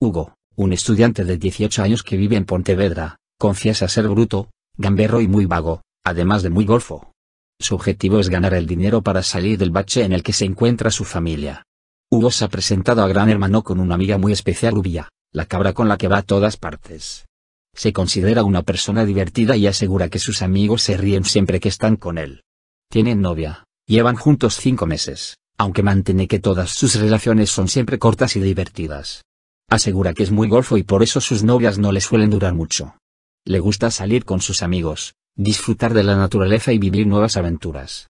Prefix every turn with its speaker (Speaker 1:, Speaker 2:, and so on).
Speaker 1: Hugo, un estudiante de 18 años que vive en Pontevedra, confiesa ser bruto, gamberro y muy vago, además de muy golfo. Su objetivo es ganar el dinero para salir del bache en el que se encuentra su familia. Hugo se ha presentado a Gran Hermano con una amiga muy especial Rubia, la cabra con la que va a todas partes. Se considera una persona divertida y asegura que sus amigos se ríen siempre que están con él. Tienen novia, llevan juntos cinco meses, aunque mantiene que todas sus relaciones son siempre cortas y divertidas. Asegura que es muy golfo y por eso sus novias no le suelen durar mucho. Le gusta salir con sus amigos, disfrutar de la naturaleza y vivir nuevas aventuras.